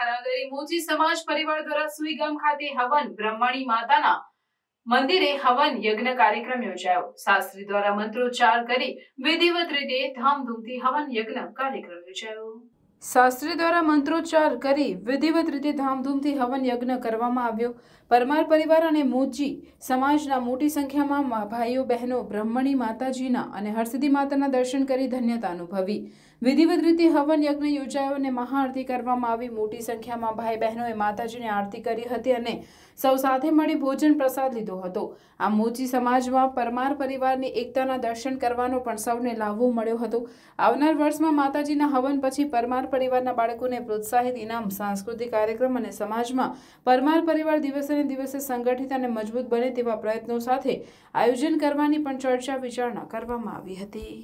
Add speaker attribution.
Speaker 1: થરાદરે મોચી સમાજ પરિવાર દ્વારા સુઈગામ ખાતે હવન બ્રહ્માણી માતાના મંદિરે હવન યજ્ઞ કાર્યક્રમ યોજાયો શાસ્ત્રી દ્વારા મંત્રોચ્ચાર કરી વિધિવત
Speaker 2: રીતે ધામધૂમથી હવન યજ્ઞ કાર્યક્રમ યોજાયો
Speaker 1: શાસ્ત્રી દ્વારા મંત્રોચ્ચાર કરી વિધિવત રીતે ધામધૂમથી હવન યજ્ઞ કરવામાં આવ્યો પરમાર પરિવાર અને મોચી સમાજના મોટી સંખ્યામાં ભાઈઓ બહેનો બ્રહ્મણી માતાજીના અને હરસિદ્ધિ માતાના દર્શન કરી ધન્યતા અનુભવી વિધિવત રીતે હવન યજ્ઞ યોજાયો અને મહાઆરતી કરવામાં આવી મોટી સંખ્યામાં ભાઈ બહેનોએ માતાજીની આરતી કરી હતી અને સૌ સાથે મળી ભોજન પ્રસાદ લીધો હતો આ મોચી સમાજમાં પરમાર પરિવારની એકતાના દર્શન કરવાનો પણ સૌને લાવવો મળ્યો હતો આવનાર વર્ષમાં માતાજીના હવન પછી પરમાર પરિવારના બાળકોને પ્રોત્સાહિત ઇનામ સાંસ્કૃતિક કાર્યક્રમ અને સમાજમાં પરમાર પરિવાર દિવસે ને દિવસે સંગઠિત અને મજબૂત બને તેવા પ્રયત્નો સાથે આયોજન કરવાની પણ ચર્ચા વિચારણા કરવામાં આવી હતી